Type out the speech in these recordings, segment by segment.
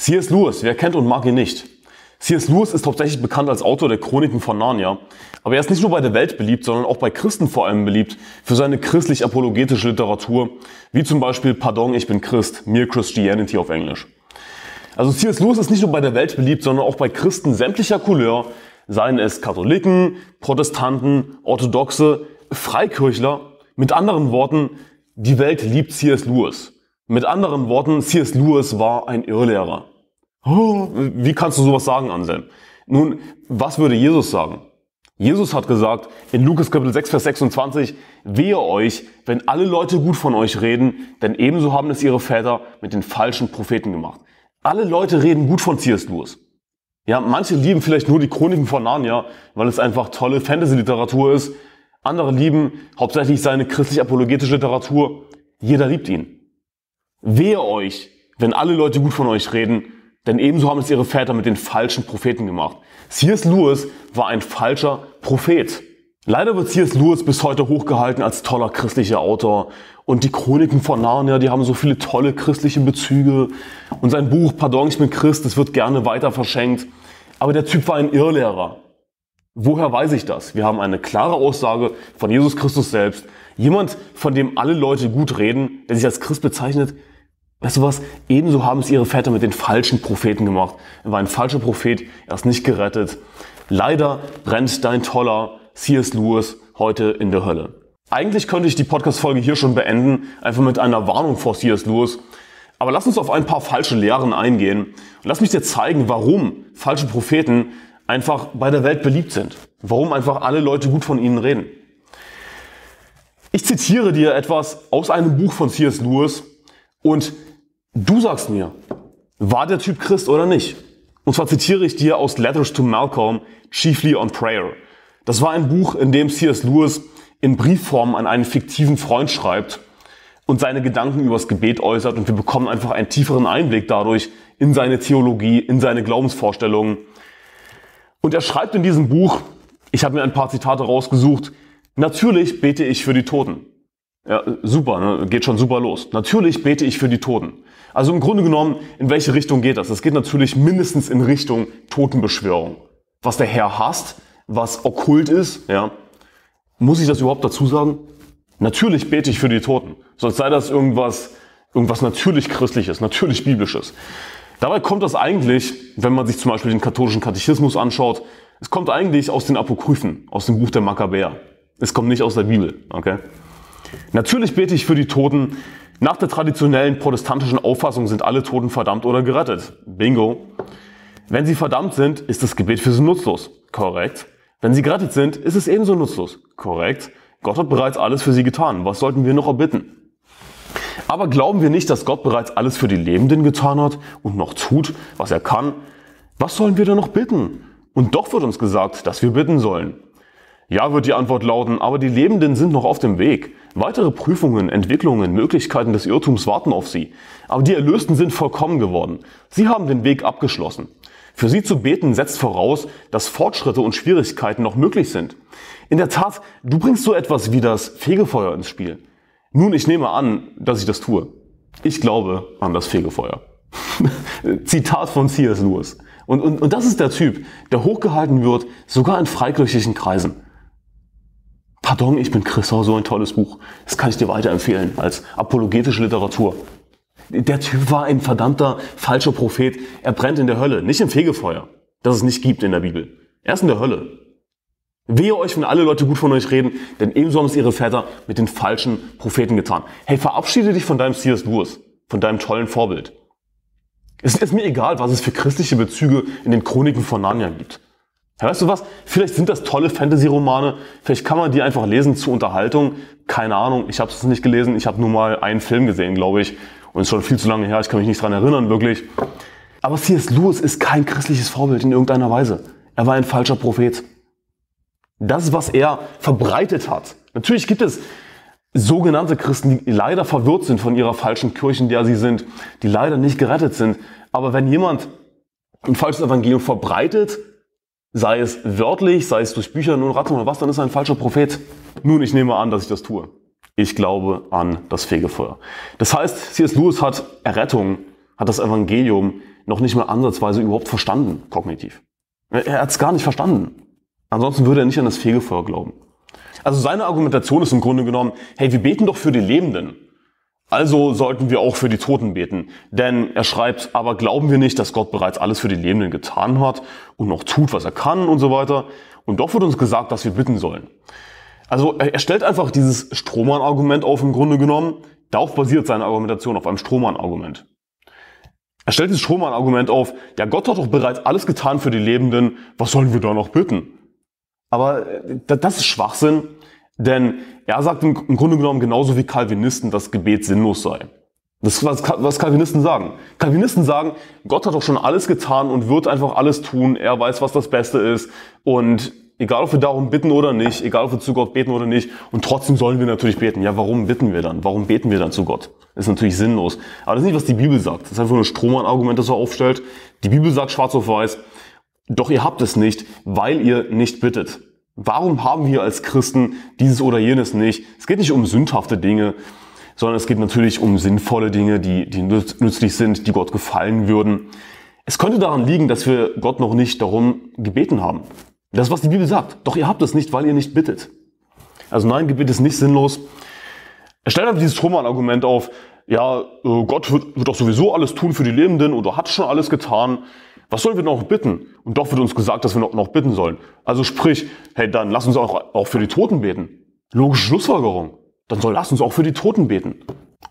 C.S. Lewis, wer kennt und mag ihn nicht? C.S. Lewis ist hauptsächlich bekannt als Autor der Chroniken von Narnia. Aber er ist nicht nur bei der Welt beliebt, sondern auch bei Christen vor allem beliebt für seine christlich-apologetische Literatur, wie zum Beispiel Pardon, ich bin Christ, Mere Christianity auf Englisch. Also C.S. Lewis ist nicht nur bei der Welt beliebt, sondern auch bei Christen sämtlicher Couleur, seien es Katholiken, Protestanten, Orthodoxe, Freikirchler. Mit anderen Worten, die Welt liebt C.S. Lewis. Mit anderen Worten, C.S. Lewis war ein Irrlehrer. Oh, wie kannst du sowas sagen, Anselm? Nun, was würde Jesus sagen? Jesus hat gesagt in Lukas Kapitel 6, Vers 26, wehe euch, wenn alle Leute gut von euch reden, denn ebenso haben es ihre Väter mit den falschen Propheten gemacht. Alle Leute reden gut von C.S. Lewis. Ja, manche lieben vielleicht nur die Chroniken von Narnia, weil es einfach tolle Fantasy-Literatur ist. Andere lieben hauptsächlich seine christlich-apologetische Literatur. Jeder liebt ihn. Wehe euch, wenn alle Leute gut von euch reden, denn ebenso haben es ihre Väter mit den falschen Propheten gemacht. C.S. Lewis war ein falscher Prophet. Leider wird C.S. Lewis bis heute hochgehalten als toller christlicher Autor. Und die Chroniken von Narnia, die haben so viele tolle christliche Bezüge. Und sein Buch Pardon, ich bin Christ, das wird gerne weiter verschenkt. Aber der Typ war ein Irrlehrer. Woher weiß ich das? Wir haben eine klare Aussage von Jesus Christus selbst. Jemand, von dem alle Leute gut reden, der sich als Christ bezeichnet, Weißt du was? Ebenso haben es ihre Väter mit den falschen Propheten gemacht. Er war ein falscher Prophet, er ist nicht gerettet. Leider brennt dein toller C.S. Lewis heute in der Hölle. Eigentlich könnte ich die Podcast-Folge hier schon beenden, einfach mit einer Warnung vor C.S. Lewis. Aber lass uns auf ein paar falsche Lehren eingehen und lass mich dir zeigen, warum falsche Propheten einfach bei der Welt beliebt sind. Warum einfach alle Leute gut von ihnen reden. Ich zitiere dir etwas aus einem Buch von C.S. Lewis und Du sagst mir, war der Typ Christ oder nicht? Und zwar zitiere ich dir aus Letters to Malcolm, Chiefly on Prayer. Das war ein Buch, in dem C.S. Lewis in Briefform an einen fiktiven Freund schreibt und seine Gedanken übers Gebet äußert und wir bekommen einfach einen tieferen Einblick dadurch in seine Theologie, in seine Glaubensvorstellungen. Und er schreibt in diesem Buch, ich habe mir ein paar Zitate rausgesucht, natürlich bete ich für die Toten. Ja, super, ne? geht schon super los. Natürlich bete ich für die Toten. Also im Grunde genommen, in welche Richtung geht das? Es geht natürlich mindestens in Richtung Totenbeschwörung. Was der Herr hasst, was okkult ist, ja. Muss ich das überhaupt dazu sagen? Natürlich bete ich für die Toten. Sonst sei das irgendwas, irgendwas natürlich Christliches, natürlich Biblisches. Dabei kommt das eigentlich, wenn man sich zum Beispiel den katholischen Katechismus anschaut, es kommt eigentlich aus den Apokryphen, aus dem Buch der Makkabäer. Es kommt nicht aus der Bibel, okay? Natürlich bete ich für die Toten, nach der traditionellen protestantischen Auffassung sind alle Toten verdammt oder gerettet. Bingo. Wenn sie verdammt sind, ist das Gebet für sie nutzlos. Korrekt. Wenn sie gerettet sind, ist es ebenso nutzlos. Korrekt. Gott hat bereits alles für sie getan. Was sollten wir noch erbitten? Aber glauben wir nicht, dass Gott bereits alles für die Lebenden getan hat und noch tut, was er kann? Was sollen wir da noch bitten? Und doch wird uns gesagt, dass wir bitten sollen. Ja, wird die Antwort lauten, aber die Lebenden sind noch auf dem Weg. Weitere Prüfungen, Entwicklungen, Möglichkeiten des Irrtums warten auf sie. Aber die Erlösten sind vollkommen geworden. Sie haben den Weg abgeschlossen. Für sie zu beten setzt voraus, dass Fortschritte und Schwierigkeiten noch möglich sind. In der Tat, du bringst so etwas wie das Fegefeuer ins Spiel. Nun, ich nehme an, dass ich das tue. Ich glaube an das Fegefeuer. Zitat von C.S. Lewis. Und, und, und das ist der Typ, der hochgehalten wird, sogar in freikirchlichen Kreisen. Pardon, ich bin Christoph, so ein tolles Buch. Das kann ich dir weiterempfehlen als apologetische Literatur. Der Typ war ein verdammter falscher Prophet. Er brennt in der Hölle, nicht im Fegefeuer, das es nicht gibt in der Bibel. Er ist in der Hölle. Wehe euch, wenn alle Leute gut von euch reden, denn ebenso haben es ihre Väter mit den falschen Propheten getan. Hey, verabschiede dich von deinem C.S. Lewis, von deinem tollen Vorbild. Es ist mir egal, was es für christliche Bezüge in den Chroniken von Narnia gibt. Ja, weißt du was? Vielleicht sind das tolle Fantasy-Romane. Vielleicht kann man die einfach lesen zur Unterhaltung. Keine Ahnung. Ich habe es nicht gelesen. Ich habe nur mal einen Film gesehen, glaube ich. Und ist schon viel zu lange her. Ich kann mich nicht dran erinnern, wirklich. Aber C.S. Lewis ist kein christliches Vorbild in irgendeiner Weise. Er war ein falscher Prophet. Das, was er verbreitet hat. Natürlich gibt es sogenannte Christen, die leider verwirrt sind von ihrer falschen Kirche, in der sie sind, die leider nicht gerettet sind. Aber wenn jemand ein falsches Evangelium verbreitet, sei es wörtlich, sei es durch Bücher, nun Ratten oder was, dann ist er ein falscher Prophet. Nun, ich nehme an, dass ich das tue. Ich glaube an das Fegefeuer. Das heißt, C.S. Lewis hat Errettung, hat das Evangelium noch nicht mal ansatzweise überhaupt verstanden, kognitiv. Er hat es gar nicht verstanden. Ansonsten würde er nicht an das Fegefeuer glauben. Also seine Argumentation ist im Grunde genommen, hey, wir beten doch für die Lebenden. Also sollten wir auch für die Toten beten. Denn er schreibt, aber glauben wir nicht, dass Gott bereits alles für die Lebenden getan hat und noch tut, was er kann und so weiter. Und doch wird uns gesagt, dass wir bitten sollen. Also er stellt einfach dieses Strohmann-Argument auf im Grunde genommen. Darauf basiert seine Argumentation, auf einem Strohmann-Argument. Er stellt dieses Strohmann-Argument auf, ja Gott hat doch bereits alles getan für die Lebenden, was sollen wir da noch bitten? Aber äh, das ist Schwachsinn, denn er sagt im, Grunde genommen genauso wie Calvinisten, dass Gebet sinnlos sei. Das ist, was, was Calvinisten sagen. Calvinisten sagen, Gott hat doch schon alles getan und wird einfach alles tun. Er weiß, was das Beste ist. Und egal, ob wir darum bitten oder nicht, egal, ob wir zu Gott beten oder nicht. Und trotzdem sollen wir natürlich beten. Ja, warum bitten wir dann? Warum beten wir dann zu Gott? Das ist natürlich sinnlos. Aber das ist nicht, was die Bibel sagt. Das ist einfach nur ein Strohmann-Argument, das er aufstellt. Die Bibel sagt schwarz auf weiß, doch ihr habt es nicht, weil ihr nicht bittet. Warum haben wir als Christen dieses oder jenes nicht? Es geht nicht um sündhafte Dinge, sondern es geht natürlich um sinnvolle Dinge, die, die nützlich sind, die Gott gefallen würden. Es könnte daran liegen, dass wir Gott noch nicht darum gebeten haben. Das, ist, was die Bibel sagt. Doch ihr habt es nicht, weil ihr nicht bittet. Also nein, Gebet ist nicht sinnlos. Er stellt einfach dieses truman argument auf, ja, äh, Gott wird, wird doch sowieso alles tun für die Lebenden oder hat schon alles getan. Was sollen wir noch bitten? Und doch wird uns gesagt, dass wir noch, noch bitten sollen. Also sprich, hey, dann lass uns auch, auch für die Toten beten. Logische Schlussfolgerung. Dann soll lass uns auch für die Toten beten.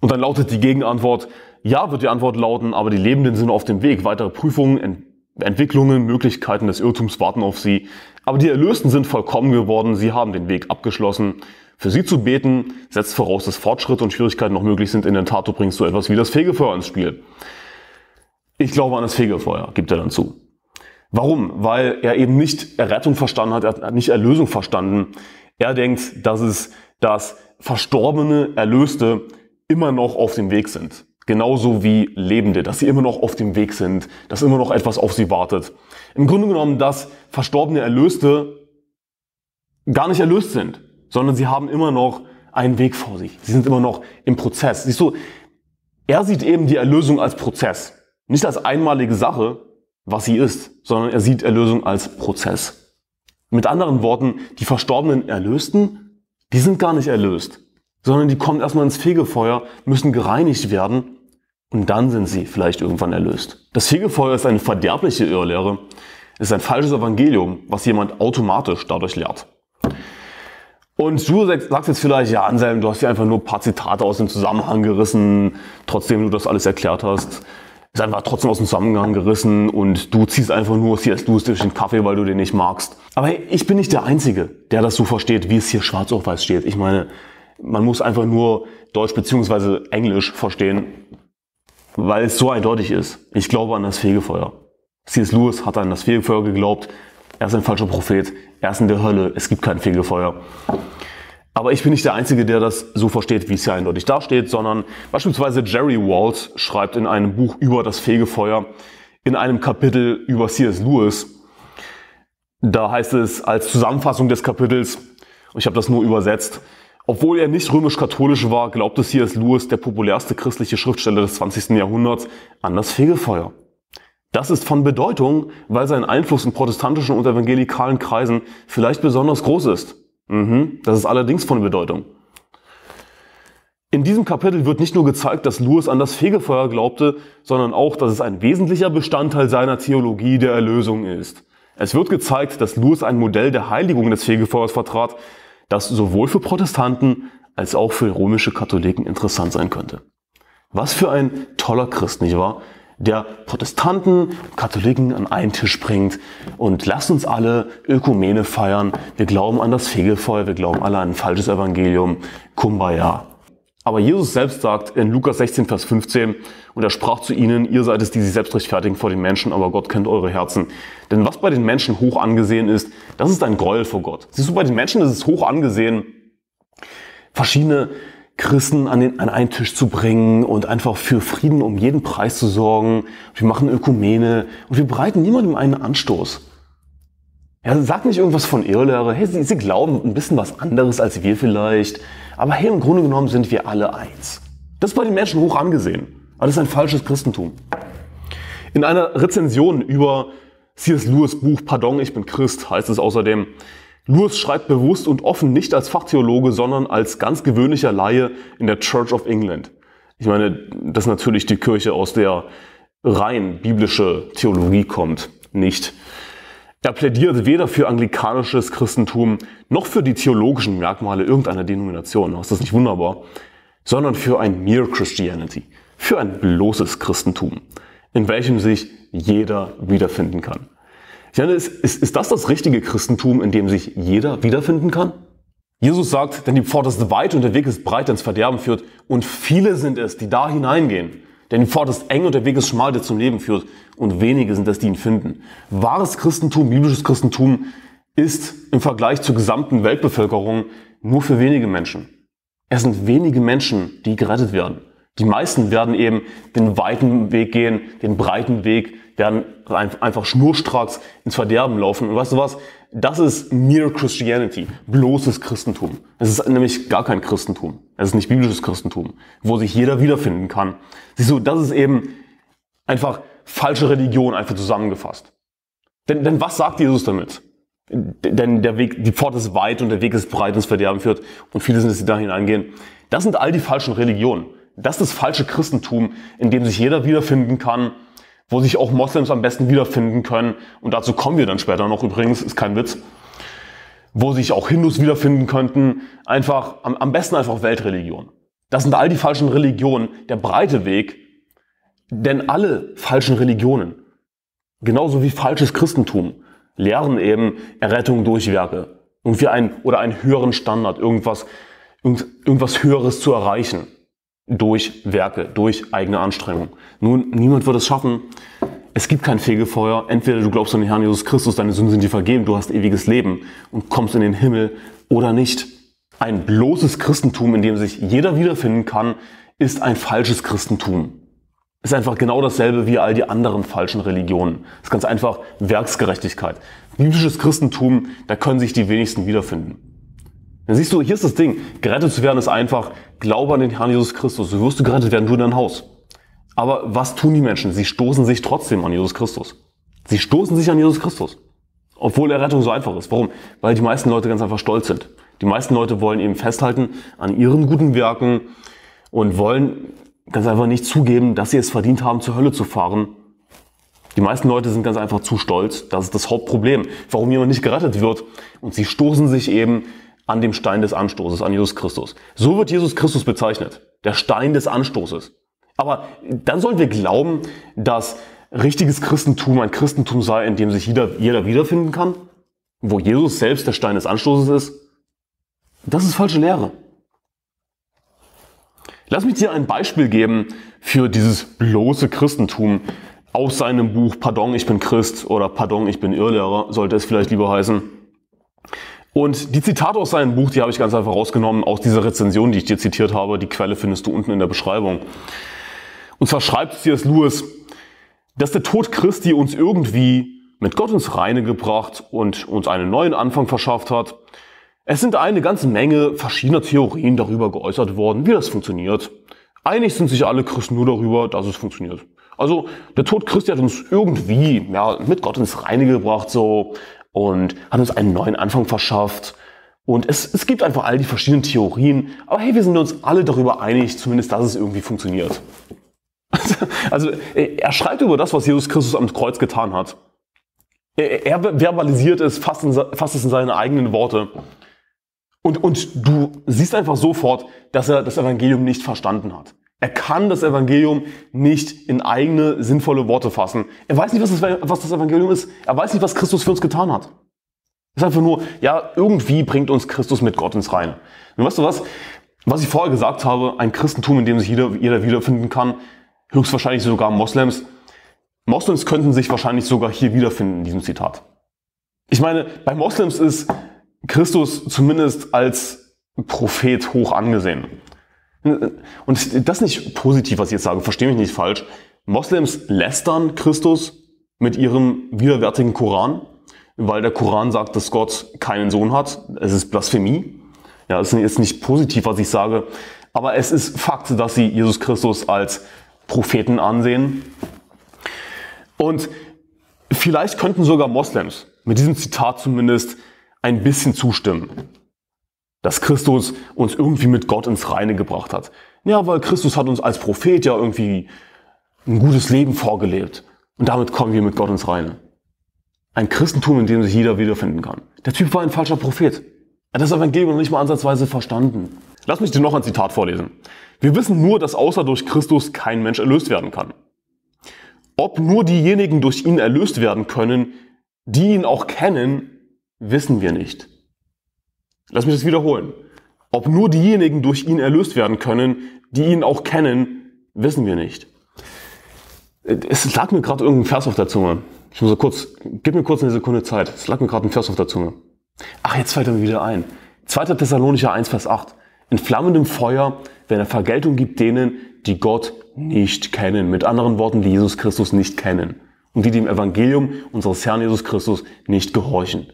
Und dann lautet die Gegenantwort, ja, wird die Antwort lauten, aber die Lebenden sind auf dem Weg. Weitere Prüfungen, Ent Entwicklungen, Möglichkeiten des Irrtums warten auf sie. Aber die Erlösten sind vollkommen geworden, sie haben den Weg abgeschlossen. Für sie zu beten setzt voraus, dass Fortschritte und Schwierigkeiten noch möglich sind. In der Tat bringst so etwas wie das Fegefeuer ins Spiel. Ich glaube an das Fegefeuer, gibt er dann zu. Warum? Weil er eben nicht Errettung verstanden hat, er hat nicht Erlösung verstanden. Er denkt, dass es das verstorbene Erlöste immer noch auf dem Weg sind. Genauso wie Lebende, dass sie immer noch auf dem Weg sind, dass immer noch etwas auf sie wartet. Im Grunde genommen, dass verstorbene Erlöste gar nicht erlöst sind, sondern sie haben immer noch einen Weg vor sich. Sie sind immer noch im Prozess. Siehst du, er sieht eben die Erlösung als Prozess nicht als einmalige Sache, was sie ist, sondern er sieht Erlösung als Prozess. Mit anderen Worten, die verstorbenen Erlösten, die sind gar nicht erlöst, sondern die kommen erstmal ins Fegefeuer, müssen gereinigt werden und dann sind sie vielleicht irgendwann erlöst. Das Fegefeuer ist eine verderbliche Irrlehre, ist ein falsches Evangelium, was jemand automatisch dadurch lehrt. Und du sagst jetzt vielleicht, ja Anselm, du hast hier einfach nur ein paar Zitate aus dem Zusammenhang gerissen, trotzdem du das alles erklärt hast ist einfach trotzdem aus dem Zusammenhang gerissen und du ziehst einfach nur CS Lewis durch den Kaffee, weil du den nicht magst. Aber hey, ich bin nicht der Einzige, der das so versteht, wie es hier schwarz auf weiß steht. Ich meine, man muss einfach nur Deutsch bzw. Englisch verstehen, weil es so eindeutig ist. Ich glaube an das Fegefeuer. C.S. Lewis hat an das Fegefeuer geglaubt. Er ist ein falscher Prophet. Er ist in der Hölle. Es gibt kein Fegefeuer. Aber ich bin nicht der Einzige, der das so versteht, wie es hier eindeutig dasteht, sondern beispielsweise Jerry Walls schreibt in einem Buch über das Fegefeuer in einem Kapitel über C.S. Lewis. Da heißt es als Zusammenfassung des Kapitels, und ich habe das nur übersetzt, obwohl er nicht römisch-katholisch war, glaubte C.S. Lewis, der populärste christliche Schriftsteller des 20. Jahrhunderts, an das Fegefeuer. Das ist von Bedeutung, weil sein Einfluss in protestantischen und evangelikalen Kreisen vielleicht besonders groß ist. Mhm, das ist allerdings von Bedeutung. In diesem Kapitel wird nicht nur gezeigt, dass Lewis an das Fegefeuer glaubte, sondern auch, dass es ein wesentlicher Bestandteil seiner Theologie der Erlösung ist. Es wird gezeigt, dass Lewis ein Modell der Heiligung des Fegefeuers vertrat, das sowohl für Protestanten als auch für römische Katholiken interessant sein könnte. Was für ein toller Christ, nicht wahr? der Protestanten und Katholiken an einen Tisch bringt. Und lasst uns alle Ökumene feiern. Wir glauben an das Fegefeuer, wir glauben alle an ein falsches Evangelium. Kumbaya. Aber Jesus selbst sagt in Lukas 16, Vers 15, und er sprach zu ihnen, ihr seid es, die sich selbst rechtfertigen vor den Menschen, aber Gott kennt eure Herzen. Denn was bei den Menschen hoch angesehen ist, das ist ein Gräuel vor Gott. Siehst du, bei den Menschen ist es hoch angesehen, verschiedene Christen an, den, an einen Tisch zu bringen und einfach für Frieden um jeden Preis zu sorgen. Wir machen Ökumene und wir bereiten niemandem einen Anstoß. Ja, sag nicht irgendwas von Irrlehre. Hey, sie, sie glauben ein bisschen was anderes als wir vielleicht. Aber hey, im Grunde genommen sind wir alle eins. Das ist bei den Menschen hoch angesehen. Aber das ist ein falsches Christentum. In einer Rezension über C.S. Lewis Buch Pardon, ich bin Christ heißt es außerdem, Lewis schreibt bewusst und offen nicht als Fachtheologe, sondern als ganz gewöhnlicher Laie in der Church of England. Ich meine, das ist natürlich die Kirche aus der rein biblische Theologie kommt, nicht. Er plädiert weder für anglikanisches Christentum noch für die theologischen Merkmale irgendeiner Denomination, ist das nicht wunderbar, sondern für ein Mere Christianity, für ein bloßes Christentum, in welchem sich jeder wiederfinden kann. Janne, ist, ist, ist das das richtige Christentum, in dem sich jeder wiederfinden kann? Jesus sagt, denn die Pforte ist weit und der Weg ist breit, der ins Verderben führt. Und viele sind es, die da hineingehen. Denn die Pforte ist eng und der Weg ist schmal, der zum Leben führt. Und wenige sind es, die ihn finden. Wahres Christentum, biblisches Christentum ist im Vergleich zur gesamten Weltbevölkerung nur für wenige Menschen. Es sind wenige Menschen, die gerettet werden. Die meisten werden eben den weiten Weg gehen, den breiten Weg, werden einfach schnurstracks ins Verderben laufen. Und weißt du was? Das ist mere Christianity, bloßes Christentum. Es ist nämlich gar kein Christentum. Es ist nicht biblisches Christentum, wo sich jeder wiederfinden kann. Siehst du, das ist eben einfach falsche Religion, einfach zusammengefasst. Denn, denn was sagt Jesus damit? Denn der Weg, die Pforte ist weit und der Weg ist breit ins Verderben führt und viele sind es, die da hineingehen. Das sind all die falschen Religionen. Das ist das falsche Christentum, in dem sich jeder wiederfinden kann wo sich auch Moslems am besten wiederfinden können. Und dazu kommen wir dann später noch übrigens, ist kein Witz. Wo sich auch Hindus wiederfinden könnten. Einfach, am, am besten einfach Weltreligion. Das sind all die falschen Religionen, der breite Weg. Denn alle falschen Religionen, genauso wie falsches Christentum, lehren eben Errettung durch Werke. Irgendwie ein, oder einen höheren Standard, irgendwas, irgend, irgendwas Höheres zu erreichen durch Werke, durch eigene Anstrengung. Nun, niemand wird es schaffen. Es gibt kein Fegefeuer. Entweder du glaubst an den Herrn Jesus Christus, deine Sünden sind dir vergeben, du hast ewiges Leben und kommst in den Himmel oder nicht. Ein bloßes Christentum, in dem sich jeder wiederfinden kann, ist ein falsches Christentum. Ist einfach genau dasselbe wie all die anderen falschen Religionen. Ist ganz einfach Werksgerechtigkeit. Biblisches Christentum, da können sich die wenigsten wiederfinden. Dann siehst du, hier ist das Ding. Gerettet zu werden ist einfach. Glaube an den Herrn Jesus Christus. Du wirst du gerettet werden, du in dein Haus. Aber was tun die Menschen? Sie stoßen sich trotzdem an Jesus Christus. Sie stoßen sich an Jesus Christus. Obwohl Errettung so einfach ist. Warum? Weil die meisten Leute ganz einfach stolz sind. Die meisten Leute wollen eben festhalten an ihren guten Werken und wollen ganz einfach nicht zugeben, dass sie es verdient haben, zur Hölle zu fahren. Die meisten Leute sind ganz einfach zu stolz. Das ist das Hauptproblem, warum jemand nicht gerettet wird. Und sie stoßen sich eben an dem Stein des Anstoßes, an Jesus Christus. So wird Jesus Christus bezeichnet, der Stein des Anstoßes. Aber dann sollen wir glauben, dass richtiges Christentum ein Christentum sei, in dem sich jeder, jeder wiederfinden kann, wo Jesus selbst der Stein des Anstoßes ist. Das ist falsche Lehre. Lass mich dir ein Beispiel geben für dieses bloße Christentum aus seinem Buch Pardon, ich bin Christ oder Pardon, ich bin Irrlehrer, sollte es vielleicht lieber heißen. Und die Zitate aus seinem Buch, die habe ich ganz einfach rausgenommen aus dieser Rezension, die ich dir zitiert habe. Die Quelle findest du unten in der Beschreibung. Und zwar schreibt C.S. Lewis, dass der Tod Christi uns irgendwie mit Gott ins Reine gebracht und uns einen neuen Anfang verschafft hat. Es sind eine ganze Menge verschiedener Theorien darüber geäußert worden, wie das funktioniert. Einig sind sich alle Christen nur darüber, dass es funktioniert. Also der Tod Christi hat uns irgendwie ja, mit Gott ins Reine gebracht, so und hat uns einen neuen Anfang verschafft. Und es, es gibt einfach all die verschiedenen Theorien, aber hey, wir sind uns alle darüber einig, zumindest, dass es irgendwie funktioniert. Also äh, er schreibt über das, was Jesus Christus am Kreuz getan hat. Er verbalisiert es, fasst, in, fasst es in seine eigenen Worte. Und, und du siehst einfach sofort, dass er das Evangelium nicht verstanden hat. Er kann das Evangelium nicht in eigene sinnvolle Worte fassen. Er weiß nicht, was das, was das Evangelium ist. Er weiß nicht, was Christus für uns getan hat. Es ist einfach nur, ja, irgendwie bringt uns Christus mit Gott ins Rein. Und weißt du was? Was ich vorher gesagt habe, ein Christentum, in dem sich jeder, jeder wiederfinden kann, höchstwahrscheinlich sogar Moslems. Moslems könnten sich wahrscheinlich sogar hier wiederfinden in diesem Zitat. Ich meine, bei Moslems ist Christus zumindest als Prophet hoch angesehen. Und das ist nicht positiv, was ich jetzt sage, verstehe mich nicht falsch. Moslems lästern Christus mit ihrem widerwärtigen Koran, weil der Koran sagt, dass Gott keinen Sohn hat. Es ist Blasphemie. Ja, es ist nicht positiv, was ich sage, aber es ist Fakt, dass sie Jesus Christus als Propheten ansehen. Und vielleicht könnten sogar Moslems mit diesem Zitat zumindest ein bisschen zustimmen dass Christus uns irgendwie mit Gott ins Reine gebracht hat. Ja, weil Christus hat uns als Prophet ja irgendwie ein gutes Leben vorgelebt. Und damit kommen wir mit Gott ins Reine. Ein Christentum, in dem sich jeder wiederfinden kann. Der Typ war ein falscher Prophet. Er hat das Evangelium noch nicht mal ansatzweise verstanden. Lass mich dir noch ein Zitat vorlesen. Wir wissen nur, dass außer durch Christus kein Mensch erlöst werden kann. Ob nur diejenigen durch ihn erlöst werden können, die ihn auch kennen, wissen wir nicht. Lass mich das wiederholen. Ob nur diejenigen durch ihn erlöst werden können, die ihn auch kennen, wissen wir nicht. Es lag mir gerade irgendein Vers auf der Zunge. Ich muss so kurz, gib mir kurz eine Sekunde Zeit. Es lag mir gerade ein Vers auf der Zunge. Ach, jetzt fällt er mir wieder ein. 2. Thessalonicher 1, Vers 8. In flammendem Feuer, wenn er Vergeltung gibt denen, die Gott nicht kennen. Mit anderen Worten, die Jesus Christus nicht kennen. Und die dem Evangelium unseres Herrn Jesus Christus nicht gehorchen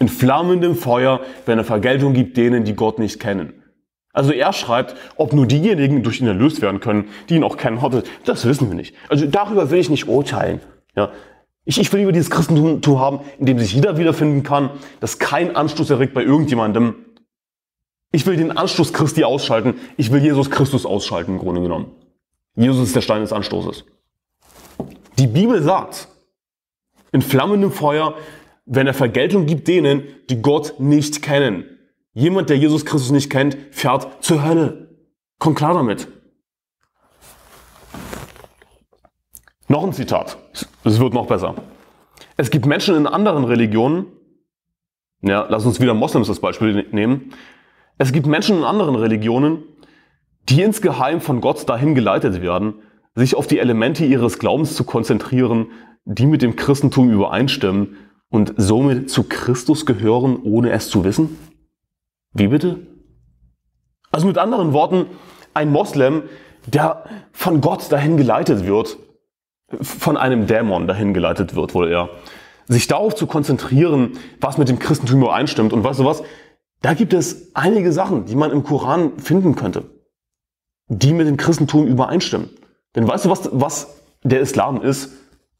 in flammendem Feuer, wenn er Vergeltung gibt denen, die Gott nicht kennen. Also er schreibt, ob nur diejenigen durch ihn erlöst werden können, die ihn auch kennen, das wissen wir nicht. Also darüber will ich nicht urteilen. Ja. Ich, ich will lieber dieses Christentum haben, in dem sich jeder wiederfinden kann, das keinen Anstoß erregt bei irgendjemandem. Ich will den Anstoß Christi ausschalten. Ich will Jesus Christus ausschalten, im Grunde genommen. Jesus ist der Stein des Anstoßes. Die Bibel sagt, in flammendem Feuer wenn er Vergeltung gibt denen, die Gott nicht kennen. Jemand, der Jesus Christus nicht kennt, fährt zur Hölle. Komm klar damit. Noch ein Zitat. Es wird noch besser. Es gibt Menschen in anderen Religionen, ja, lass uns wieder Moslems das Beispiel ne-, nehmen. Es gibt Menschen in anderen Religionen, die insgeheim von Gott dahin geleitet werden, sich auf die Elemente ihres Glaubens zu konzentrieren, die mit dem Christentum übereinstimmen, und somit zu Christus gehören, ohne es zu wissen? Wie bitte? Also mit anderen Worten, ein Moslem, der von Gott dahin geleitet wird, von einem Dämon dahin geleitet wird, wohl eher, sich darauf zu konzentrieren, was mit dem Christentum übereinstimmt und weißt du was, da gibt es einige Sachen, die man im Koran finden könnte, die mit dem Christentum übereinstimmen. Denn weißt du, was, was der Islam ist?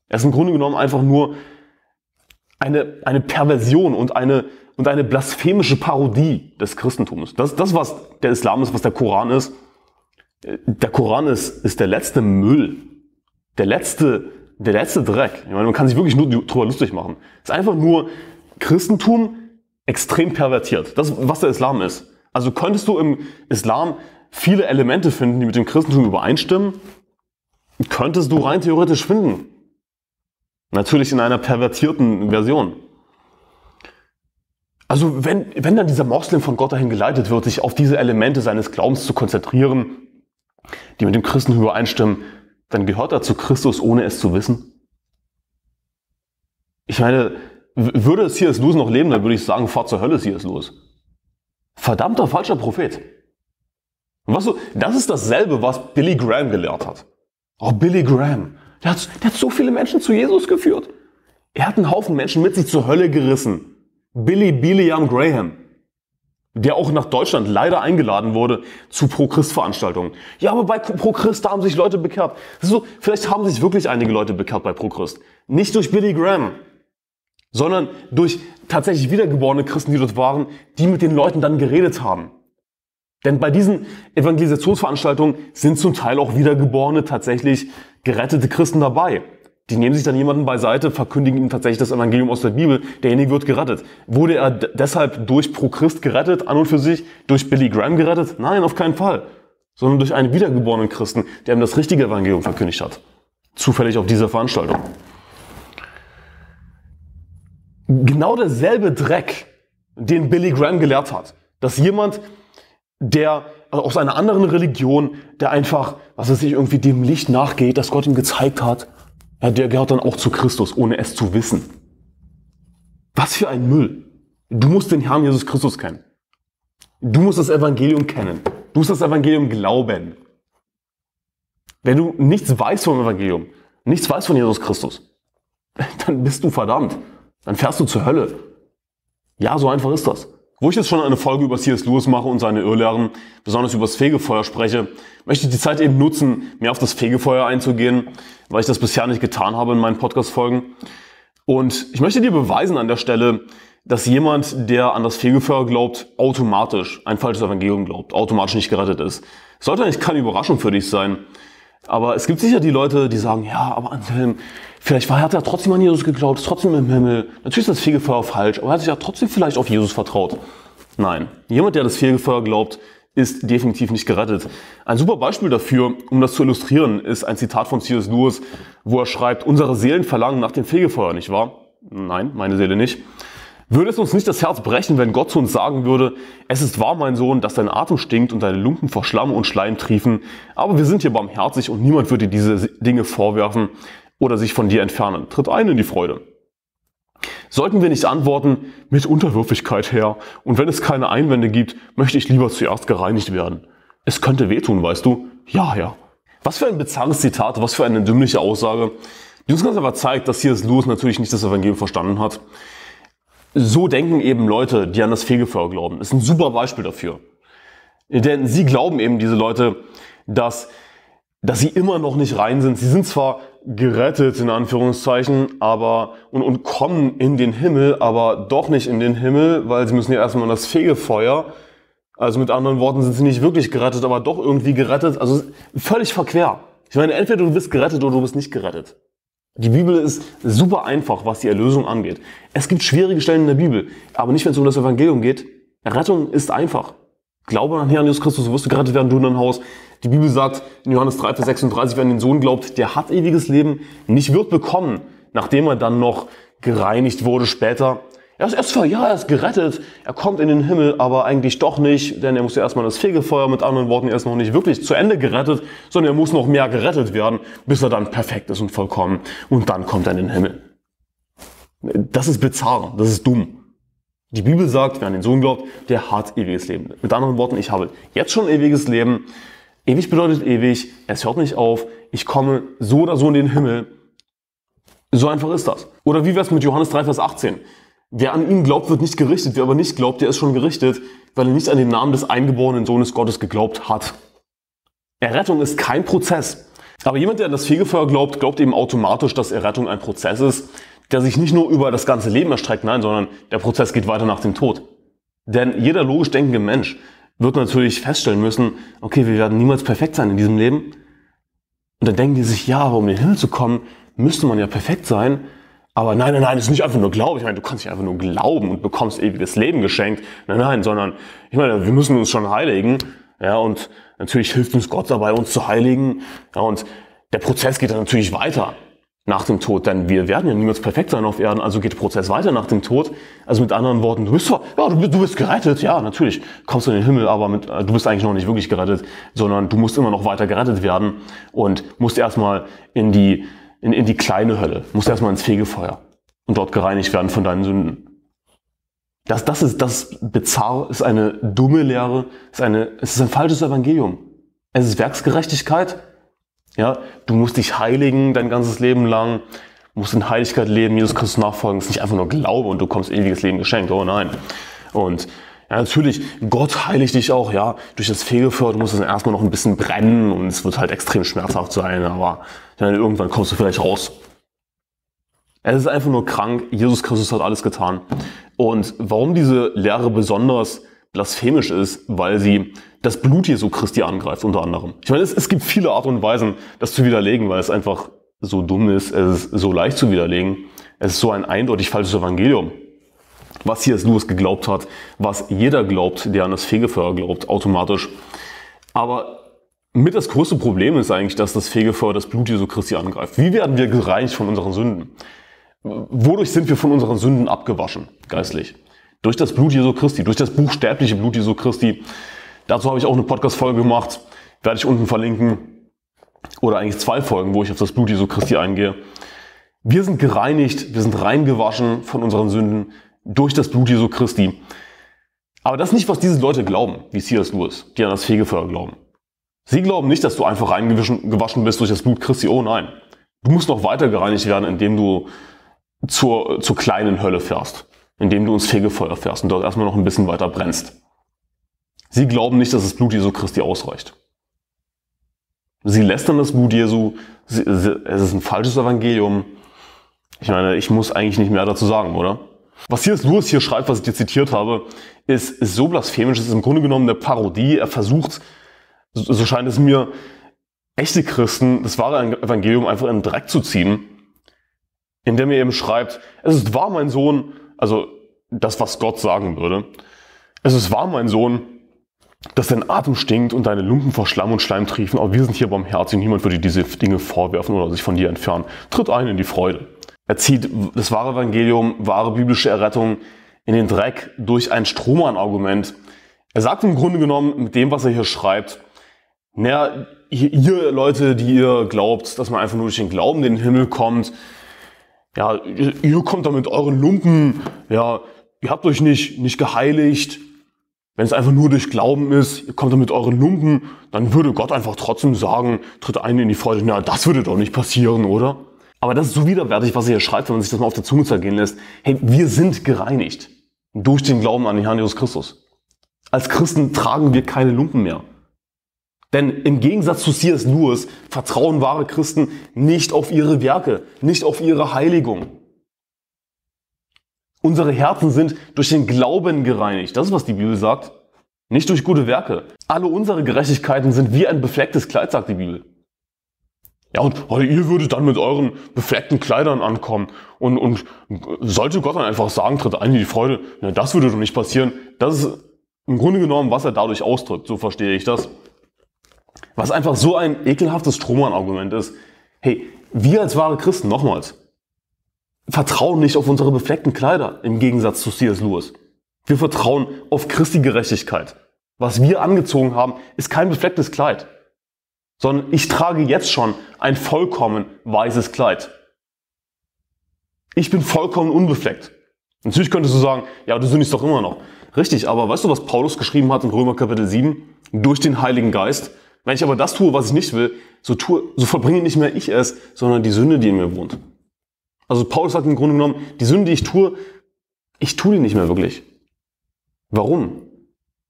Er ist im Grunde genommen einfach nur eine, eine Perversion und eine, und eine blasphemische Parodie des Christentums. Das, das, was der Islam ist, was der Koran ist, äh, der Koran ist, ist der letzte Müll. Der letzte, der letzte Dreck. Ich meine, man kann sich wirklich nur drüber lustig machen. Es ist einfach nur Christentum extrem pervertiert. Das, was der Islam ist. Also könntest du im Islam viele Elemente finden, die mit dem Christentum übereinstimmen, könntest du rein theoretisch finden. Natürlich in einer pervertierten Version. Also wenn, wenn dann dieser Moslem von Gott dahin geleitet wird, sich auf diese Elemente seines Glaubens zu konzentrieren, die mit dem Christen übereinstimmen, dann gehört er zu Christus, ohne es zu wissen. Ich meine, würde es C.S. Lewis noch leben, dann würde ich sagen, fahr zur Hölle, C.S. Lewis. Verdammter falscher Prophet. Und was so, das ist dasselbe, was Billy Graham gelehrt hat. Oh, Billy Graham. Der hat, der hat so viele Menschen zu Jesus geführt. Er hat einen Haufen Menschen mit sich zur Hölle gerissen. Billy Billiam Graham, der auch nach Deutschland leider eingeladen wurde zu Pro-Christ-Veranstaltungen. Ja, aber bei Pro-Christ da haben sich Leute bekehrt. So, vielleicht haben sich wirklich einige Leute bekehrt bei Pro-Christ. Nicht durch Billy Graham, sondern durch tatsächlich wiedergeborene Christen, die dort waren, die mit den Leuten dann geredet haben. Denn bei diesen Evangelisationsveranstaltungen sind zum Teil auch Wiedergeborene tatsächlich gerettete Christen dabei. Die nehmen sich dann jemanden beiseite, verkündigen ihm tatsächlich das Evangelium aus der Bibel. Derjenige wird gerettet. Wurde er deshalb durch Pro Christ gerettet, an und für sich? Durch Billy Graham gerettet? Nein, auf keinen Fall. Sondern durch einen wiedergeborenen Christen, der ihm das richtige Evangelium verkündigt hat. Zufällig auf dieser Veranstaltung. Genau derselbe Dreck, den Billy Graham gelehrt hat. Dass jemand der also aus einer anderen Religion, der einfach, was weiß ich, irgendwie dem Licht nachgeht, das Gott ihm gezeigt hat, ja, der gehört dann auch zu Christus, ohne es zu wissen. Was für ein Müll. Du musst den Herrn Jesus Christus kennen. Du musst das Evangelium kennen. Du musst das Evangelium glauben. Wenn du nichts weißt vom Evangelium, nichts weißt von Jesus Christus, dann bist du verdammt. Dann fährst du zur Hölle. Ja, so einfach ist das. Wo ich jetzt schon eine Folge über C.S. Lewis mache und seine Irrlehren, besonders über das Fegefeuer spreche, möchte ich die Zeit eben nutzen, mehr auf das Fegefeuer einzugehen, weil ich das bisher nicht getan habe in meinen Podcast-Folgen. Und ich möchte dir beweisen an der Stelle, dass jemand, der an das Fegefeuer glaubt, automatisch ein falsches Evangelium glaubt, automatisch nicht gerettet ist. sollte eigentlich keine Überraschung für dich sein. Aber es gibt sicher die Leute, die sagen, ja, aber Anselm, Vielleicht war, hat er trotzdem an Jesus geglaubt, ist trotzdem im Himmel. Natürlich ist das Fegefeuer falsch, aber er hat sich ja trotzdem vielleicht auf Jesus vertraut. Nein, jemand, der das Fegefeuer glaubt, ist definitiv nicht gerettet. Ein super Beispiel dafür, um das zu illustrieren, ist ein Zitat von C.S. Lewis, wo er schreibt, unsere Seelen verlangen nach dem Fegefeuer, nicht wahr? Nein, meine Seele nicht. Würde es uns nicht das Herz brechen, wenn Gott zu uns sagen würde, es ist wahr, mein Sohn, dass dein Atem stinkt und deine Lumpen vor Schlamm und Schleim triefen, aber wir sind hier barmherzig und niemand würde diese Dinge vorwerfen oder sich von dir entfernen. Tritt ein in die Freude. Sollten wir nicht antworten, mit Unterwürfigkeit her, und wenn es keine Einwände gibt, möchte ich lieber zuerst gereinigt werden. Es könnte wehtun, weißt du? Ja, ja. Was für ein bizarres Zitat, was für eine dümmliche Aussage, die uns ganz einfach zeigt, dass hier es Lewis natürlich nicht das Evangelium verstanden hat. So denken eben Leute, die an das Fegefeuer glauben. Das ist ein super Beispiel dafür. Denn sie glauben eben, diese Leute, dass, dass sie immer noch nicht rein sind. Sie sind zwar gerettet in Anführungszeichen, aber und, und kommen in den Himmel, aber doch nicht in den Himmel, weil sie müssen ja erstmal in das Fegefeuer. Also mit anderen Worten sind sie nicht wirklich gerettet, aber doch irgendwie gerettet. Also völlig verquer. Ich meine, entweder du bist gerettet oder du bist nicht gerettet. Die Bibel ist super einfach, was die Erlösung angeht. Es gibt schwierige Stellen in der Bibel, aber nicht, wenn es um das Evangelium geht. Rettung ist einfach. Glaube nachher an Jesus Christus, wirst du gerettet werden, du in dein Haus. Die Bibel sagt in Johannes 3, Vers 36, wer an den Sohn glaubt, der hat ewiges Leben, nicht wird bekommen, nachdem er dann noch gereinigt wurde später. Er ist erst vor ja, er ist gerettet, er kommt in den Himmel, aber eigentlich doch nicht, denn er muss ja erstmal das Fegefeuer, mit anderen Worten, er ist noch nicht wirklich zu Ende gerettet, sondern er muss noch mehr gerettet werden, bis er dann perfekt ist und vollkommen und dann kommt er in den Himmel. Das ist bizarr, das ist dumm. Die Bibel sagt, wer an den Sohn glaubt, der hat ewiges Leben. Mit anderen Worten, ich habe jetzt schon ewiges Leben Ewig bedeutet ewig, es hört nicht auf, ich komme so oder so in den Himmel. So einfach ist das. Oder wie wäre es mit Johannes 3, Vers 18? Wer an ihn glaubt, wird nicht gerichtet. Wer aber nicht glaubt, der ist schon gerichtet, weil er nicht an den Namen des eingeborenen Sohnes Gottes geglaubt hat. Errettung ist kein Prozess. Aber jemand, der an das Fegefeuer glaubt, glaubt eben automatisch, dass Errettung ein Prozess ist, der sich nicht nur über das ganze Leben erstreckt, nein, sondern der Prozess geht weiter nach dem Tod. Denn jeder logisch denkende Mensch wird natürlich feststellen müssen, okay, wir werden niemals perfekt sein in diesem Leben. Und dann denken die sich, ja, aber um in den Himmel zu kommen, müsste man ja perfekt sein. Aber nein, nein, nein, das ist nicht einfach nur Glaube. Ich meine, du kannst nicht einfach nur glauben und bekommst ewiges Leben geschenkt. Nein, nein, sondern ich meine, wir müssen uns schon heiligen. Ja, und natürlich hilft uns Gott dabei, uns zu heiligen. Ja, und der Prozess geht dann natürlich weiter nach dem Tod, denn wir werden ja niemals perfekt sein auf Erden, also geht der Prozess weiter nach dem Tod. Also mit anderen Worten, du bist zwar, ja, du, du bist gerettet, ja, natürlich, kommst du in den Himmel, aber mit, äh, du bist eigentlich noch nicht wirklich gerettet, sondern du musst immer noch weiter gerettet werden und musst erstmal in die, in, in die kleine Hölle, musst erstmal ins Fegefeuer und dort gereinigt werden von deinen Sünden. Das, das ist, das ist bizarr, ist eine dumme Lehre, ist eine, es ist ein falsches Evangelium. Es ist Werksgerechtigkeit, ja, du musst dich heiligen dein ganzes Leben lang, musst in Heiligkeit leben, Jesus Christus nachfolgen. Es ist nicht einfach nur Glaube und du kommst ewiges Leben geschenkt. Oh nein. Und ja, natürlich, Gott heiligt dich auch, ja, durch das Fegefeuer, du musst es erstmal noch ein bisschen brennen und es wird halt extrem schmerzhaft sein, aber ja, irgendwann kommst du vielleicht raus. Es ist einfach nur krank, Jesus Christus hat alles getan. Und warum diese Lehre besonders blasphemisch ist, weil sie das Blut Jesu Christi angreift, unter anderem. Ich meine, es, es gibt viele Arten und Weisen, das zu widerlegen, weil es einfach so dumm ist, es ist so leicht zu widerlegen. Es ist so ein eindeutig falsches Evangelium. Was hier Lewis geglaubt hat, was jeder glaubt, der an das Fegefeuer glaubt, automatisch. Aber mit das größte Problem ist eigentlich, dass das Fegefeuer das Blut Jesu Christi angreift. Wie werden wir gereinigt von unseren Sünden? Wodurch sind wir von unseren Sünden abgewaschen, geistlich? Durch das Blut Jesu Christi, durch das buchstäbliche Blut Jesu Christi. Dazu habe ich auch eine Podcast-Folge gemacht, werde ich unten verlinken. Oder eigentlich zwei Folgen, wo ich auf das Blut Jesu Christi eingehe. Wir sind gereinigt, wir sind reingewaschen von unseren Sünden durch das Blut Jesu Christi. Aber das ist nicht, was diese Leute glauben, wie C.S. Lewis, die an das Fegefeuer glauben. Sie glauben nicht, dass du einfach reingewaschen bist durch das Blut Christi. Oh nein. Du musst noch weiter gereinigt werden, indem du zur, zur kleinen Hölle fährst indem du ins Fegefeuer fährst und dort erstmal noch ein bisschen weiter brennst. Sie glauben nicht, dass das Blut Jesu Christi ausreicht. Sie lästern das Blut Jesu, es ist ein falsches Evangelium. Ich meine, ich muss eigentlich nicht mehr dazu sagen, oder? Was hier Lewis hier schreibt, was ich dir zitiert habe, ist, ist so blasphemisch, es ist im Grunde genommen eine Parodie. Er versucht, so scheint es mir, echte Christen, das wahre Evangelium einfach in den Dreck zu ziehen, indem er eben schreibt, es ist wahr, mein Sohn, also das, was Gott sagen würde. Es ist wahr, mein Sohn, dass dein Atem stinkt und deine Lumpen vor Schlamm und Schleim triefen, aber wir sind hier barmherzig und niemand würde dir diese Dinge vorwerfen oder sich von dir entfernen. Tritt ein in die Freude. Er zieht das wahre Evangelium, wahre biblische Errettung in den Dreck durch ein Strohmann-Argument. Er sagt im Grunde genommen mit dem, was er hier schreibt, naja, ihr Leute, die ihr glaubt, dass man einfach nur durch den Glauben in den Himmel kommt, ja, ihr, ihr kommt da mit euren Lumpen, ja, ihr habt euch nicht, nicht geheiligt. Wenn es einfach nur durch Glauben ist, ihr kommt da mit euren Lumpen, dann würde Gott einfach trotzdem sagen, tritt ein in die Freude. Na, das würde doch nicht passieren, oder? Aber das ist so widerwärtig, was ihr hier schreibt, wenn man sich das mal auf der Zunge zergehen lässt. Hey, wir sind gereinigt. Durch den Glauben an den Herrn Jesus Christus. Als Christen tragen wir keine Lumpen mehr. Denn im Gegensatz zu C.S. Lewis vertrauen wahre Christen nicht auf ihre Werke, nicht auf ihre Heiligung. Unsere Herzen sind durch den Glauben gereinigt. Das ist, was die Bibel sagt. Nicht durch gute Werke. Alle unsere Gerechtigkeiten sind wie ein beflecktes Kleid, sagt die Bibel. Ja, und ihr würdet dann mit euren befleckten Kleidern ankommen. Und, und sollte Gott dann einfach sagen, tritt ein in die Freude, na, das würde doch nicht passieren. Das ist im Grunde genommen, was er dadurch ausdrückt. So verstehe ich das. Was einfach so ein ekelhaftes Strohmann-Argument ist. Hey, wir als wahre Christen, nochmals, vertrauen nicht auf unsere befleckten Kleider im Gegensatz zu C.S. Lewis. Wir vertrauen auf Christi Gerechtigkeit. Was wir angezogen haben, ist kein beflecktes Kleid, sondern ich trage jetzt schon ein vollkommen weißes Kleid. Ich bin vollkommen unbefleckt. Natürlich könntest du sagen, ja, du sündigst doch immer noch. Richtig, aber weißt du, was Paulus geschrieben hat in Römer Kapitel 7? Durch den Heiligen Geist wenn ich aber das tue, was ich nicht will, so, tue, so verbringe nicht mehr ich es, sondern die Sünde, die in mir wohnt. Also Paulus sagt im Grunde genommen, die Sünde, die ich tue, ich tue die nicht mehr wirklich. Warum?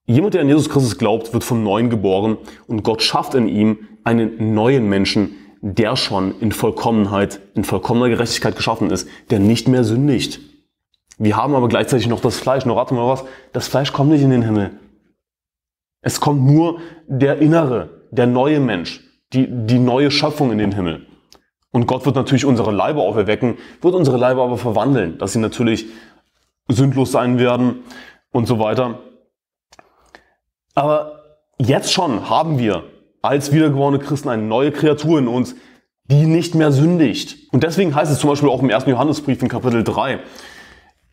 Jemand, der an Jesus Christus glaubt, wird vom Neuen geboren und Gott schafft in ihm einen neuen Menschen, der schon in Vollkommenheit, in vollkommener Gerechtigkeit geschaffen ist, der nicht mehr sündigt. Wir haben aber gleichzeitig noch das Fleisch. Noch rate mal was, das Fleisch kommt nicht in den Himmel. Es kommt nur der Innere, der neue Mensch, die, die neue Schöpfung in den Himmel. Und Gott wird natürlich unsere Leiber auferwecken, wird unsere Leiber aber verwandeln, dass sie natürlich sündlos sein werden und so weiter. Aber jetzt schon haben wir als wiedergeborene Christen eine neue Kreatur in uns, die nicht mehr sündigt. Und deswegen heißt es zum Beispiel auch im ersten Johannesbrief in Kapitel 3,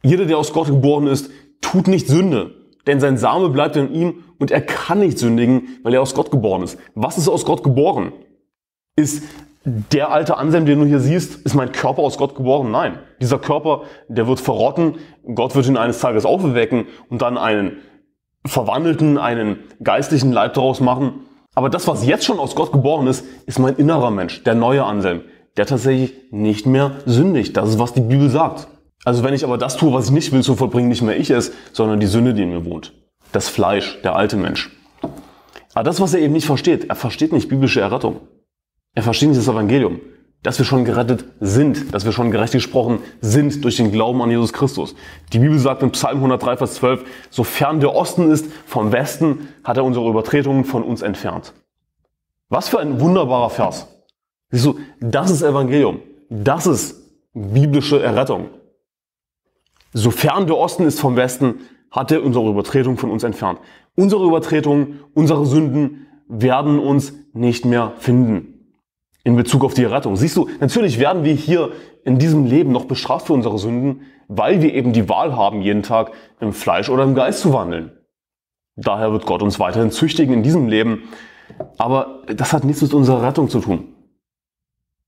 jeder, der aus Gott geboren ist, tut nicht Sünde denn sein Same bleibt in ihm und er kann nicht sündigen, weil er aus Gott geboren ist. Was ist aus Gott geboren? Ist der alte Anselm, den du hier siehst, ist mein Körper aus Gott geboren? Nein. Dieser Körper, der wird verrotten, Gott wird ihn eines Tages aufwecken und dann einen verwandelten, einen geistlichen Leib daraus machen. Aber das, was jetzt schon aus Gott geboren ist, ist mein innerer Mensch, der neue Anselm, der tatsächlich nicht mehr sündigt. Das ist, was die Bibel sagt. Also wenn ich aber das tue, was ich nicht will, so vollbringe nicht mehr ich es, sondern die Sünde, die in mir wohnt. Das Fleisch, der alte Mensch. Aber das, was er eben nicht versteht, er versteht nicht biblische Errettung. Er versteht nicht das Evangelium. Dass wir schon gerettet sind, dass wir schon gerecht gesprochen sind durch den Glauben an Jesus Christus. Die Bibel sagt in Psalm 103, Vers 12, sofern der Osten ist, vom Westen hat er unsere Übertretungen von uns entfernt. Was für ein wunderbarer Vers. Siehst du, das ist Evangelium. Das ist biblische Errettung sofern der Osten ist vom Westen, hat er unsere Übertretung von uns entfernt. Unsere Übertretungen, unsere Sünden werden uns nicht mehr finden in Bezug auf die Rettung. Siehst du, natürlich werden wir hier in diesem Leben noch bestraft für unsere Sünden, weil wir eben die Wahl haben, jeden Tag im Fleisch oder im Geist zu wandeln. Daher wird Gott uns weiterhin züchtigen in diesem Leben. Aber das hat nichts mit unserer Rettung zu tun.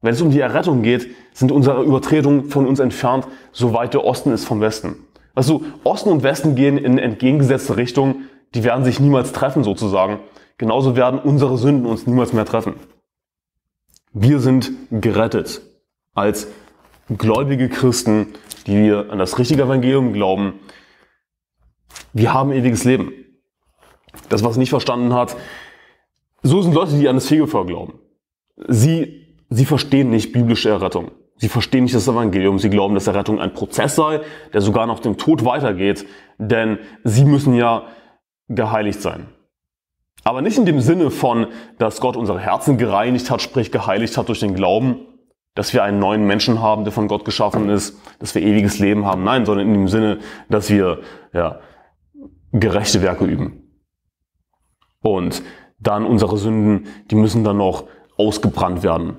Wenn es um die Errettung geht, sind unsere Übertretungen von uns entfernt, soweit der Osten ist vom Westen. Weißt also du, Osten und Westen gehen in entgegengesetzte Richtungen, die werden sich niemals treffen sozusagen. Genauso werden unsere Sünden uns niemals mehr treffen. Wir sind gerettet als gläubige Christen, die wir an das richtige Evangelium glauben. Wir haben ewiges Leben. Das, was nicht verstanden hat, so sind Leute, die an das Fegefeuer glauben. Sie Sie verstehen nicht biblische Errettung. Sie verstehen nicht das Evangelium. Sie glauben, dass Errettung ein Prozess sei, der sogar nach dem Tod weitergeht. Denn sie müssen ja geheiligt sein. Aber nicht in dem Sinne von, dass Gott unsere Herzen gereinigt hat, sprich geheiligt hat durch den Glauben, dass wir einen neuen Menschen haben, der von Gott geschaffen ist, dass wir ewiges Leben haben. Nein, sondern in dem Sinne, dass wir ja, gerechte Werke üben. Und dann unsere Sünden, die müssen dann noch ausgebrannt werden.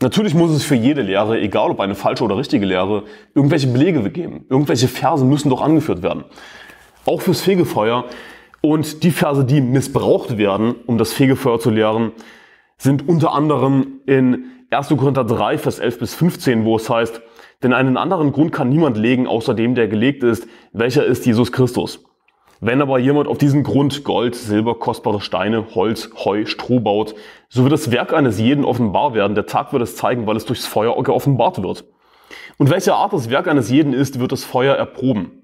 Natürlich muss es für jede Lehre, egal ob eine falsche oder richtige Lehre, irgendwelche Belege geben. Irgendwelche Verse müssen doch angeführt werden. Auch fürs Fegefeuer. Und die Verse, die missbraucht werden, um das Fegefeuer zu lehren, sind unter anderem in 1. Korinther 3, Vers 11 bis 15, wo es heißt, denn einen anderen Grund kann niemand legen, außer dem, der gelegt ist, welcher ist Jesus Christus. Wenn aber jemand auf diesem Grund Gold, Silber, kostbare Steine, Holz, Heu, Stroh baut, so wird das Werk eines jeden offenbar werden, der Tag wird es zeigen, weil es durchs Feuer geoffenbart wird. Und welche Art das Werk eines jeden ist, wird das Feuer erproben.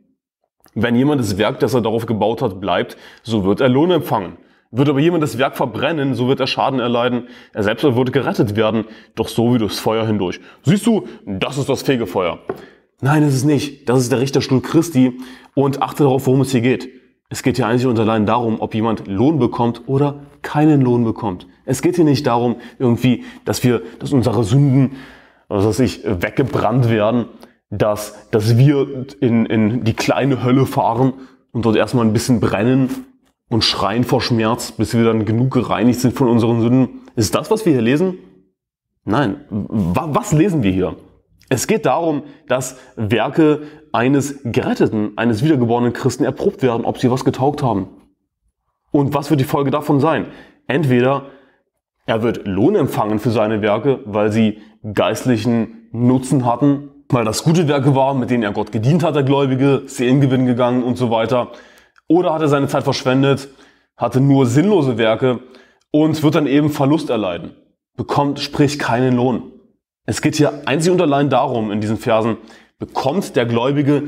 Wenn jemand das Werk, das er darauf gebaut hat, bleibt, so wird er Lohn empfangen. Wird aber jemand das Werk verbrennen, so wird er Schaden erleiden. Er selbst wird gerettet werden, doch so wie durchs Feuer hindurch. Siehst du, das ist das Fegefeuer. Nein, das ist nicht. Das ist der Richterstuhl Christi und achte darauf, worum es hier geht. Es geht hier einzig und allein darum, ob jemand Lohn bekommt oder keinen Lohn bekommt. Es geht hier nicht darum, irgendwie, dass wir, dass unsere Sünden, was weiß ich, weggebrannt werden, dass, dass wir in, in die kleine Hölle fahren und dort erstmal ein bisschen brennen und schreien vor Schmerz, bis wir dann genug gereinigt sind von unseren Sünden. Ist das, was wir hier lesen? Nein. Was lesen wir hier? Es geht darum, dass Werke eines geretteten, eines wiedergeborenen Christen erprobt werden, ob sie was getaugt haben. Und was wird die Folge davon sein? Entweder er wird Lohn empfangen für seine Werke, weil sie geistlichen Nutzen hatten, weil das gute Werke waren, mit denen er Gott gedient hat, der Gläubige, Seelengewinn gegangen und so weiter. Oder hat er seine Zeit verschwendet, hatte nur sinnlose Werke und wird dann eben Verlust erleiden, bekommt sprich keinen Lohn. Es geht hier einzig und allein darum in diesen Versen, bekommt der Gläubige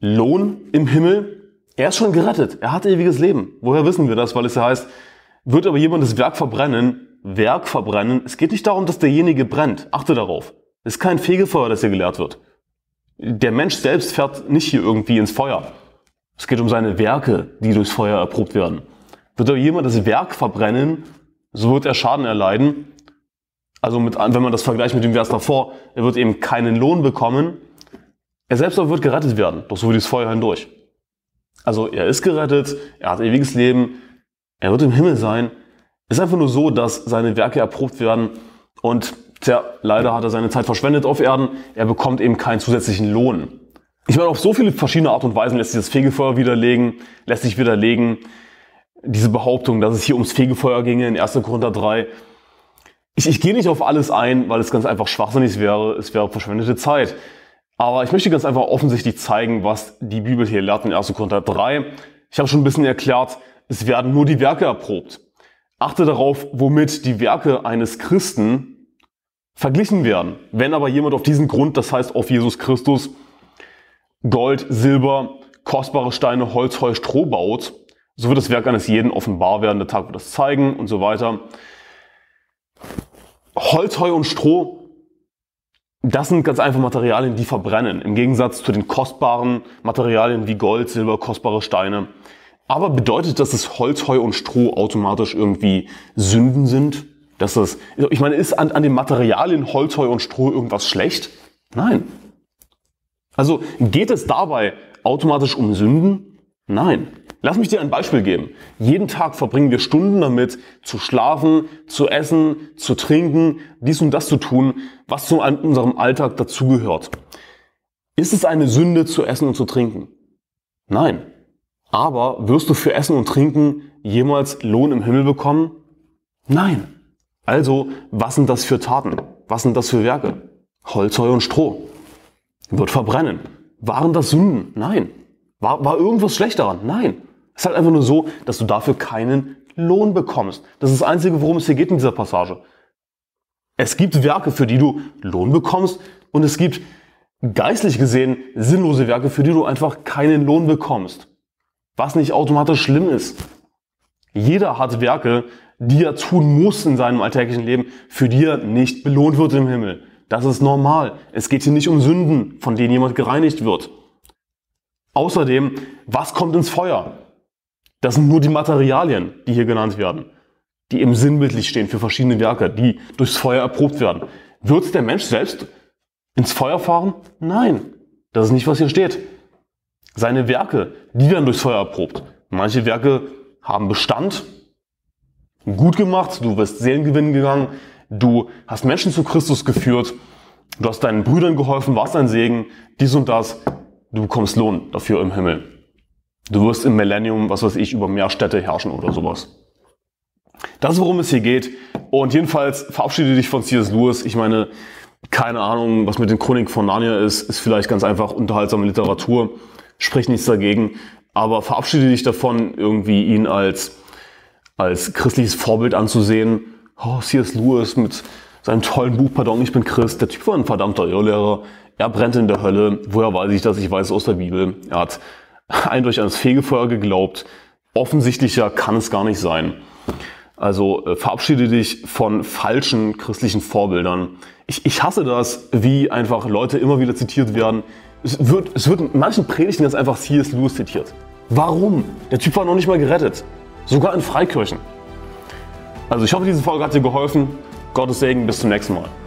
Lohn im Himmel. Er ist schon gerettet. Er hat ewiges Leben. Woher wissen wir das? Weil es ja heißt, wird aber jemand das Werk verbrennen, Werk verbrennen. Es geht nicht darum, dass derjenige brennt. Achte darauf. Es ist kein Fegefeuer, das hier gelehrt wird. Der Mensch selbst fährt nicht hier irgendwie ins Feuer. Es geht um seine Werke, die durchs Feuer erprobt werden. Wird aber jemand das Werk verbrennen, so wird er Schaden erleiden. Also mit, wenn man das vergleicht mit dem Vers davor, er wird eben keinen Lohn bekommen, er selbst aber wird gerettet werden, doch so wie das Feuer hindurch. Also er ist gerettet, er hat ewiges Leben, er wird im Himmel sein. Es ist einfach nur so, dass seine Werke erprobt werden und tja, leider hat er seine Zeit verschwendet auf Erden, er bekommt eben keinen zusätzlichen Lohn. Ich meine, auf so viele verschiedene Art und Weisen lässt sich das Fegefeuer widerlegen, lässt sich widerlegen diese Behauptung, dass es hier ums Fegefeuer ginge in 1. Korinther 3. Ich, ich gehe nicht auf alles ein, weil es ganz einfach schwachsinnig wäre, es wäre verschwendete Zeit. Aber ich möchte ganz einfach offensichtlich zeigen, was die Bibel hier lehrt in 1. Korinther 3. Ich habe schon ein bisschen erklärt, es werden nur die Werke erprobt. Achte darauf, womit die Werke eines Christen verglichen werden. Wenn aber jemand auf diesen Grund, das heißt auf Jesus Christus, Gold, Silber, kostbare Steine, Holz, Heu, Stroh baut, so wird das Werk eines jeden offenbar werden. Der Tag wird das zeigen und so weiter. Holz, Heu und Stroh das sind ganz einfach Materialien, die verbrennen, im Gegensatz zu den kostbaren Materialien wie Gold, Silber, kostbare Steine. Aber bedeutet das, dass Holz, Heu und Stroh automatisch irgendwie Sünden sind? Dass das, also ich meine, ist an, an den Materialien Holz, Heu und Stroh irgendwas schlecht? Nein. Also geht es dabei automatisch um Sünden? Nein. Lass mich dir ein Beispiel geben. Jeden Tag verbringen wir Stunden damit, zu schlafen, zu essen, zu trinken, dies und das zu tun, was zu unserem Alltag dazugehört. Ist es eine Sünde zu essen und zu trinken? Nein. Aber wirst du für Essen und Trinken jemals Lohn im Himmel bekommen? Nein. Also, was sind das für Taten? Was sind das für Werke? Holz, Heu und Stroh. Wird verbrennen. Waren das Sünden? Nein. War, war irgendwas schlecht daran? Nein. Es ist halt einfach nur so, dass du dafür keinen Lohn bekommst. Das ist das Einzige, worum es hier geht in dieser Passage. Es gibt Werke, für die du Lohn bekommst und es gibt geistlich gesehen sinnlose Werke, für die du einfach keinen Lohn bekommst. Was nicht automatisch schlimm ist. Jeder hat Werke, die er tun muss in seinem alltäglichen Leben, für die er nicht belohnt wird im Himmel. Das ist normal. Es geht hier nicht um Sünden, von denen jemand gereinigt wird. Außerdem, was kommt ins Feuer? Das sind nur die Materialien, die hier genannt werden, die eben sinnbildlich stehen für verschiedene Werke, die durchs Feuer erprobt werden. Wird der Mensch selbst ins Feuer fahren? Nein, das ist nicht, was hier steht. Seine Werke, die werden durchs Feuer erprobt. Manche Werke haben Bestand, gut gemacht, du bist Seelengewinn gegangen, du hast Menschen zu Christus geführt, du hast deinen Brüdern geholfen, warst ein Segen, dies und das, du bekommst Lohn dafür im Himmel. Du wirst im Millennium, was weiß ich, über mehr Städte herrschen oder sowas. Das ist, worum es hier geht. Und jedenfalls verabschiede dich von C.S. Lewis. Ich meine, keine Ahnung, was mit den Chronik von Narnia ist, ist vielleicht ganz einfach unterhaltsame Literatur. Sprich nichts dagegen. Aber verabschiede dich davon, irgendwie ihn als, als christliches Vorbild anzusehen. Oh, C.S. Lewis mit seinem tollen Buch, pardon, ich bin Christ. Der Typ war ein verdammter Irrlehrer. Er brennt in der Hölle. Woher weiß ich das? Ich weiß es aus der Bibel. Er hat eindeutig an das Fegefeuer geglaubt. Offensichtlicher kann es gar nicht sein. Also äh, verabschiede dich von falschen christlichen Vorbildern. Ich, ich hasse das, wie einfach Leute immer wieder zitiert werden. Es wird, es wird in manchen Predigten jetzt einfach C.S. Lewis zitiert. Warum? Der Typ war noch nicht mal gerettet. Sogar in Freikirchen. Also ich hoffe, diese Folge hat dir geholfen. Gottes Segen, bis zum nächsten Mal.